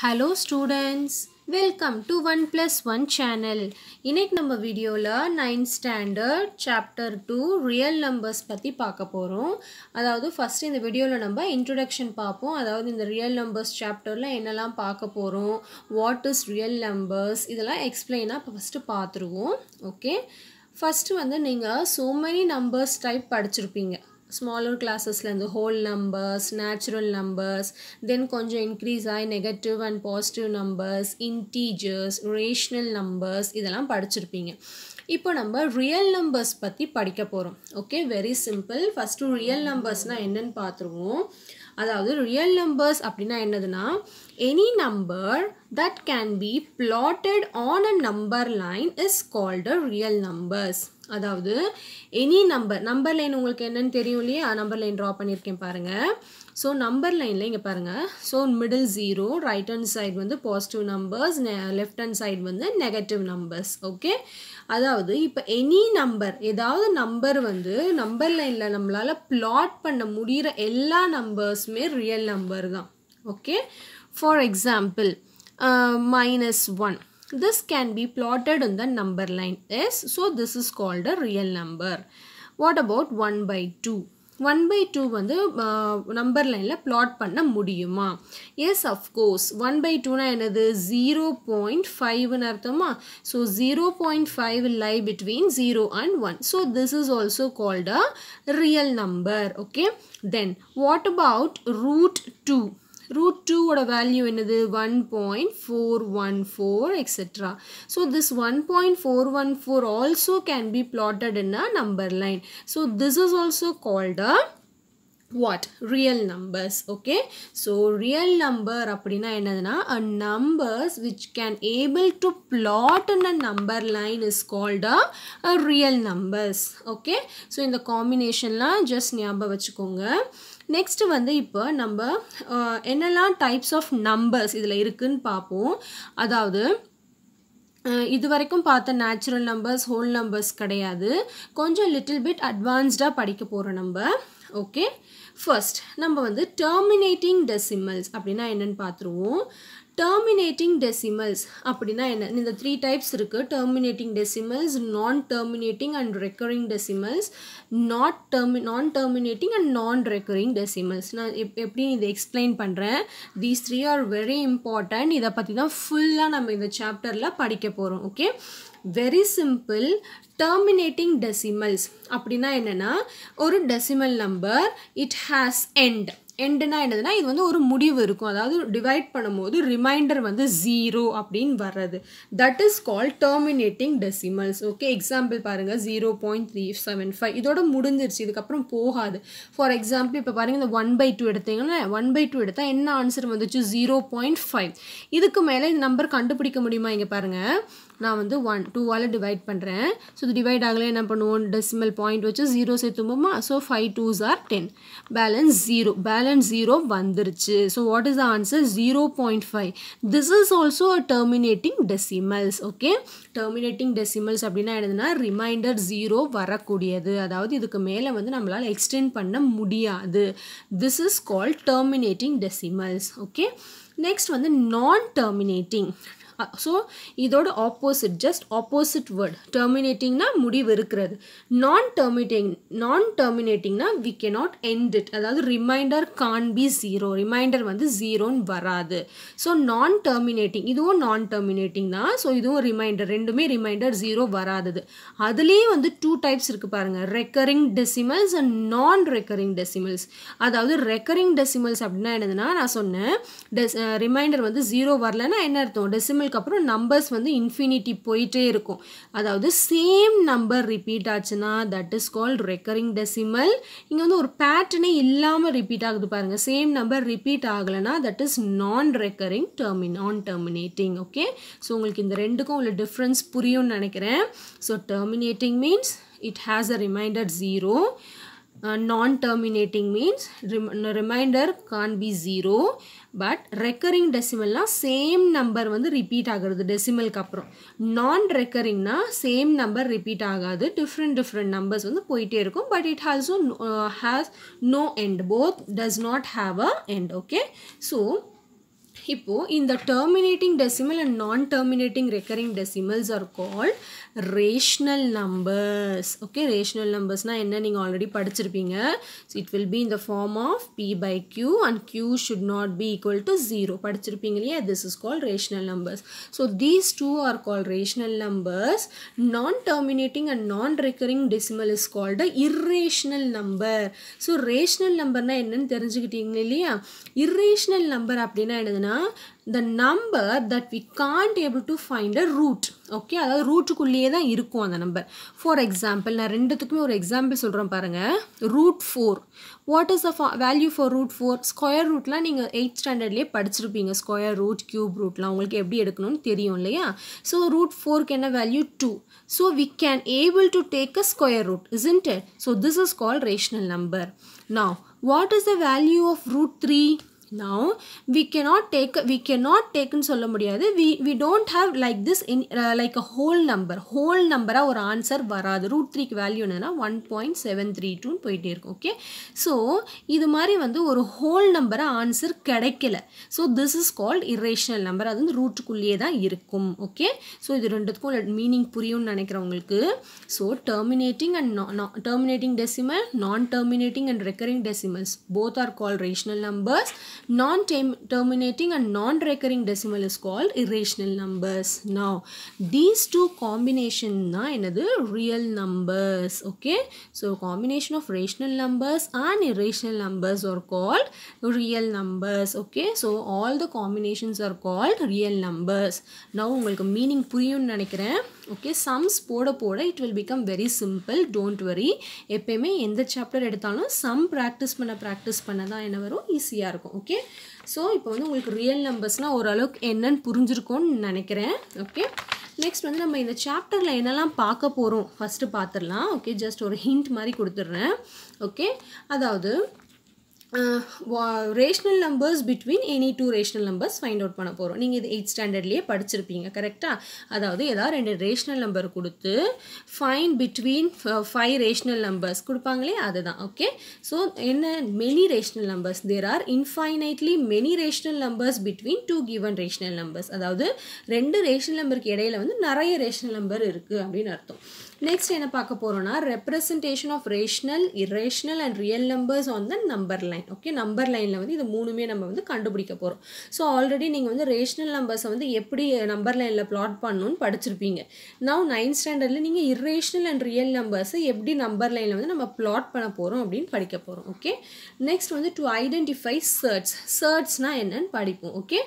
Hello students welcome to one plus one channel இன்றைக்கி நம்ம வீடியோவில் ninth standard chapter two real numbers பற்றி பார்க்க போகிறோம் அதாவது ஃபஸ்ட்டு இந்த வீடியோவில் நம்ம இன்ட்ரொடக்ஷன் பார்ப்போம் அதாவது இந்த ரியல் நம்பர்ஸ் சாப்டரில் என்னெல்லாம் பார்க்க போகிறோம் வாட் இஸ் ரியல் நம்பர்ஸ் இதெல்லாம் எக்ஸ்பிளைனாக ஃபஸ்ட்டு பார்த்துருவோம் ஓகே ஃபஸ்ட்டு வந்து நீங்கள் சோ மெனி நம்பர்ஸ் டைப் படிச்சிருப்பீங்க ஸ்மாலர் கிளாஸஸ்லேருந்து whole numbers natural numbers then கொஞ்சம் இன்க்ரீஸ் ஆகி negative and positive numbers integers rational numbers இதெல்லாம் படிச்சிருப்பீங்க இப்போ நம்ம ரியல் நம்பர்ஸ் பற்றி படிக்க போகிறோம் okay very simple first real நம்பர்ஸ்னால் என்னென்னு பார்த்துருவோம் அதாவது ரியல் நம்பர்ஸ் அப்படின்னா என்னதுன்னா any number that can be plotted on a number line is called real numbers அதாவது எனி நம்பர் நம்பர் லைன் உங்களுக்கு என்னன்னு தெரியும் இல்லையா நம்பர் லைன் ட்ரா பண்ணியிருக்கேன் பாருங்கள் ஸோ நம்பர் லைனில் இங்கே பாருங்கள் so middle zero right hand side வந்து positive numbers left hand side வந்து நெகட்டிவ் நம்பர்ஸ் ஓகே அதாவது இப்போ எனி நம்பர் ஏதாவது நம்பர் வந்து நம்பர் லைனில் நம்மளால் பிளாட் பண்ண முடிகிற எல்லா நம்பர்ஸுமே ரியல் நம்பர் தான் okay for example minus one this can be plotted on the number line s so this is called a real number what about 1 by 2 1 by 2 on the uh, number line la plot panna mudiyuma yes of course 1 by 2 na enadhu 0.5 nu so 0.5 lie between 0 and 1 so this is also called a real number okay then what about root 2 root 2 டூவோட value என்னது 1.414 etc. So this 1.414 also can be plotted in a number line. So this is also called a what real numbers okay so real number அப்படினா என்னதுனா a numbers which can able to plot in a number line is called a, a real numbers okay so இந்த combination லாம் just ஞாபகம் வச்சுக்கோங்க next வந்து இப்போ நம்ம என்னெல்லாம் டைப்ஸ் ஆஃப் நம்பர்ஸ் இதில் இருக்குதுன்னு பார்ப்போம் அதாவது இது வரைக்கும் பார்த்த நேச்சுரல் நம்பர்ஸ் ஹோல் நம்பர்ஸ் கிடையாது கொஞ்சம் லிட்டில் பிட் அட்வான்ஸ்டாக படிக்க போகிறோம் நம்ம ஓகே ஃபர்ஸ்ட் நம்ம வந்து டெர்மினேட்டிங் டெசிமல்ஸ் அப்படின்னா என்னென்னு பார்த்துருவோம் டெர்மினேட்டிங் டெசிமல்ஸ் அப்படின்னா என்ன இந்த த்ரீ டைப்ஸ் இருக்குது terminating decimals non terminating and recurring decimals not டெர்மி non terminating and non recurring decimals நான் எப் எப்படி இதை எக்ஸ்பிளைன் பண்ணுறேன் these three are very important இதை பற்றி தான் ஃபுல்லாக நம்ம இந்த சாப்டரில் படிக்க போகிறோம் okay very simple terminating decimals அப்படின்னா என்னென்னா ஒரு decimal number it has end எண்டுனா என்னதுன்னா இது வந்து ஒரு முடிவு இருக்கும் அதாவது டிவைட் பண்ணும்போது ரிமைண்டர் வந்து ஜீரோ அப்படின்னு வர்றது that is call terminating decimals okay example பாருங்கள் zero point three seven five இதோட முடிஞ்சிருச்சு இதுக்கப்புறம் போகாது ஃபார் எக்ஸாம்பிள் இப்போ பாருங்கள் இந்த ஒன் பை டூ எடுத்தீங்கன்னா ஒன் பை டூ எடுத்தால் என்ன ஆன்சர் வந்துச்சு ஜீரோ பாயிண்ட் ஃபைவ் இதுக்கு மேலே இந்த நம்பர் கண்டுபிடிக்க முடியுமா இங்கே பாருங்கள் நான் வந்து ஒன் டூவால் டிவைட் பண்ணுறேன் ஸோ இது டிவைட் ஆகலை என்ன பண்ணுவோம் டெசிமல் பாயிண்ட் வச்சு ஜீரோ சேர்த்துப்போமா so five twos are ten balance zero balance zero வந்துருச்சு so what is the answer zero point five this is also a terminating decimals okay terminating decimals அப்படின்னா என்னதுன்னா reminder zero வரக்கூடியது அதாவது இதுக்கு மேலே வந்து நம்மளால் எக்ஸ்டெண்ட் பண்ண முடியாது this is called terminating decimals okay next வந்து நான் டெர்மினேட்டிங் ஸோ இதோட ஆப்போசிட் ஜஸ்ட் ஆப்போசிட் வேர்ட் டெர்மினேட்டிங்னா முடிவு இருக்கிறது நான் டெர்மினேட்டிங் நான் டெர்மினேட்டிங்னா we can not end it அதாவது remainder can be zero remainder வந்து ஜீரோன்னு வராது ஸோ நான் டெர்மினேட்டிங் இதுவும் நான் டெர்மினேட்டிங் தான் ஸோ இதுவும் ரிமைண்டர் ரெண்டுமே ரிமைண்டர் ஜீரோ வராதது அதுலேயே வந்து டூ டைப்ஸ் இருக்குது பாருங்கள் recurring decimals and non recurring decimals அதாவது ரெக்கரிங் டெசிமல்ஸ் அப்படின்னா என்னதுன்னா நான் சொன்னேன் ரிமைண்டர் வந்து ஜீரோ வரலன்னா என்ன அர்த்தம் டெசிமல் டெசிமலுக்கு அப்புறம் நம்பர்ஸ் வந்து இன்ஃபினிட்டி போயிட்டே இருக்கும் அதாவது சேம் நம்பர் ரிப்பீட் ஆச்சுன்னா that is called recurring decimal இங்கே வந்து ஒரு பேட்டர்னே இல்லாமல் ரிப்பீட் ஆகுது பாருங்கள் சேம் நம்பர் ரிப்பீட் ஆகலைன்னா தட் இஸ் நான் ரெக்கரிங் டெர்மின் நான் டெர்மினேட்டிங் ஓகே ஸோ உங்களுக்கு இந்த ரெண்டுக்கும் உள்ள டிஃப்ரென்ஸ் புரியும்னு நினைக்கிறேன் so terminating means it has a remainder zero uh, non-terminating means rem remainder can't be 0 but recurring decimalனா same number வந்து repeat ஆகிறது decimalக்கு அப்புறம் non-recurringனா same number repeat ஆகாது different different numbers வந்து போயிட்டே இருக்கும் but it also uh, has no end both does not have a end okay so இப்போது இந்த terminating decimal and terminating recurring recurring are are rational rational numbers okay rational நம்பர்ஸ்னால் என்ன நீங்கள் already படிச்சிருப்பீங்க so it will be இந்த form of p by q and q should not be equal to zero படிச்சிருப்பீங்க இல்லையா this is call rational numbers. So these two are call rational numbers non terminating and non recurring decimal is called irrational number so rational நம்பர்னால் நான் என்ன இல்லையா irrational number அப்படின்னா என்னதுன்னா the number that we can't able to find a root okay அதாவது ரூட்டுக்குள்ளேயே தான் இருக்கும் அந்த நம்பர் ஃபார் எக்ஸாம்பிள் நான் ரெண்டுத்துக்குமே ஒரு எக்ஸாம்பிள் சொல்கிறேன் பாருங்கள் root four what is the value for root four square ரூட்லாம் நீங்கள் எயிட் ஸ்டாண்டர்ட்லேயே படிச்சிருப்பீங்க ஸ்கொயர் ரூட் க்யூப் ரூட்லாம் உங்களுக்கு எப்படி எடுக்கணும்னு தெரியும் இல்லையா ஸோ ரூட் ஃபோருக்கு என்ன value two so we can able to take a square root isn't it so this is call rational number நா what is the value of root three now we cannot take we cannot taken சொல்ல முடியாது we we don't have like this in like a whole number whole நம்பராக ஒரு answer வராது root த்ரீக்கு value என்னென்னா one point seven three டூன்னு போயிட்டே இருக்கும் ஓகே ஸோ இது மாதிரி வந்து ஒரு ஹோல் நம்பரை ஆன்சர் கிடைக்கல so this is called irrational number அது வந்து ரூட்டுக்குள்ளேயே தான் இருக்கும் ஓகே ஸோ இது ரெண்டுத்துக்கும் மீனிங் புரியும்னு நினைக்கிறவங்களுக்கு so terminating and non terminating decimal non terminating and recurring decimals both are call rational numbers non-terminating and non-recurring decimal is called irrational numbers. Now, these two combination na the real numbers. Okay. So, combination of rational numbers and irrational numbers are called real numbers. Okay. So, all the combinations are called real numbers. Now, meaning meaning புரியும்னு okay sums போட போட it will become very simple don't worry எப்பயுமே எந்த chapter எடுத்தாலும் some practice பண்ண practice பண்ண தான் என்ன வரும் ஈஸியாக இருக்கும் ஓகே ஸோ இப்போ வந்து உங்களுக்கு ரியல் நம்பர்ஸ்னால் ஓரளவுக்கு என்னன்னு புரிஞ்சிருக்கோன்னு நினைக்கிறேன் ஓகே நெக்ஸ்ட் வந்து நம்ம இந்த சாப்டரில் என்னெல்லாம் பார்க்க போகிறோம் ஃபஸ்ட்டு பார்த்துடலாம் ஓகே ஜஸ்ட் ஒரு ஹிண்ட் மாதிரி கொடுத்துட்றேன் ஓகே அதாவது rational numbers between any two rational numbers find out பண்ண போகிறோம் நீங்கள் இது எயிட் ஸ்டாண்டர்ட்லேயே படிச்சிருப்பீங்க கரெக்டாக அதாவது ஏதாவது ரெண்டு ரேஷ்னல் நம்பர் கொடுத்து find between five rational numbers கொடுப்பாங்களே அதுதான் ஓகே ஸோ என்ன many rational numbers there are infinitely many rational numbers between two given rational numbers அதாவது ரெண்டு ரேஷ்னல் நம்பருக்கு இடையில வந்து நிறைய ரேஷ்னல் நம்பர் இருக்குது அப்படின்னு அர்த்தம் நெக்ஸ்ட் என்ன பார்க்க போகிறோம்னா representation of rational irrational and real numbers on the number line line okay number லைனில் வந்து இது மூணுமே நம்ம வந்து கண்டுபிடிக்க போகிறோம் ஸோ ஆல்ரெடி நீங்கள் வந்து ரேஷ்னல் நம்பர்ஸை வந்து எப்படி நம்பர் லைனில் பிளாட் பண்ணணும்னு படிச்சிருப்பீங்க நான் நைன்த் ஸ்டாண்டர்டில் நீங்கள் இரேஷ்னல் அண்ட் ரியல் நம்பர்ஸை எப்படி நம்பர் லைனில் வந்து நம்ம பிளாட் பண்ண போகிறோம் அப்படின்னு படிக்க போகிறோம் ஓகே நெக்ஸ்ட் வந்து டு ஐடென்டிஃபை சர்ட்ஸ் சர்ட்ஸ்னால் என்னன்னு படிப்போம் ஓகே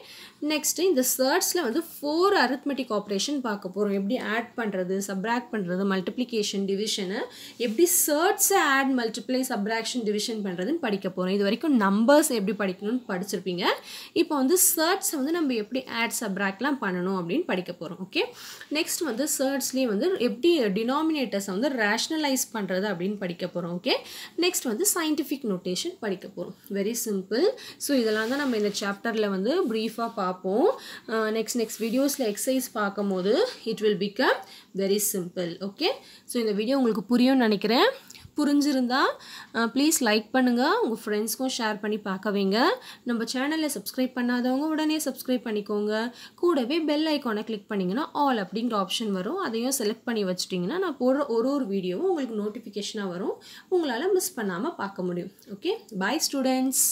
நெக்ஸ்ட்டு இந்த சேர்ட்ஸில் வந்து ஃபோர் அரித்மெட்டிக் ஆப்ரேஷன் பார்க்க போகிறோம் எப்படி ஆட் பண்ணுறது சப்ராக் பண்ணுறது மல்டிப்ளிகேஷன் டிவிஷனு எப்படி சேர்ட்ஸை ஆட் மல்டிப்ளை சப்ராக்ஷன் டிவிஷன் பண்ணுறதுன்னு படிக்க போகிறோம் இது வரைக்கும் நம்பர்ஸ் எப்படி படிக்கணும்னு படிச்சிருப்பீங்க இப்போ வந்து சேர்ட்ஸை வந்து நம்ம எப்படி ஆட் சப்ராக்லாம் பண்ணணும் அப்படின்னு படிக்க போகிறோம் ஓகே நெக்ஸ்ட் வந்து சேர்ட்ஸ்லேயே வந்து எப்படி டினாமினேட்டர்ஸை வந்து ரேஷ்னலைஸ் பண்ணுறது அப்படின்னு படிக்க போகிறோம் ஓகே நெக்ஸ்ட் வந்து சயின்டிஃபிக் நோட்டேஷன் படிக்க போகிறோம் வெரி சிம்பிள் ஸோ இதெல்லாம் தான் நம்ம இந்த சாப்டரில் வந்து ப்ரீஃபாக பார்ப்போம் நெக்ஸ்ட் நெக்ஸ்ட் வீடியோஸில் எக்ஸசைஸ் பார்க்கும் போது it will become very simple okay so இந்த வீடியோ உங்களுக்கு புரியும்னு நினைக்கிறேன் புரிஞ்சிருந்தால் ப்ளீஸ் லைக் பண்ணுங்கள் உங்கள் ஃப்ரெண்ட்ஸ்க்கும் ஷேர் பண்ணி பார்க்க வைங்க நம்ம சேனலில் சப்ஸ்கிரைப் பண்ணாதவங்க உடனே சப்ஸ்கிரைப் பண்ணிக்கோங்க கூடவே பெல் ஐக்கானை கிளிக் பண்ணிங்கன்னா ஆல் அப்படிங்கிற ஆப்ஷன் வரும் அதையும் செலக்ட் பண்ணி வச்சுட்டிங்கன்னா நான் போடுற ஒரு ஒரு வீடியோவும் உங்களுக்கு நோட்டிஃபிகேஷனாக வரும் உங்களால் மிஸ் பண்ணாமல் பார்க்க முடியும் ஓகே பாய் ஸ்டூடெண்ட்ஸ்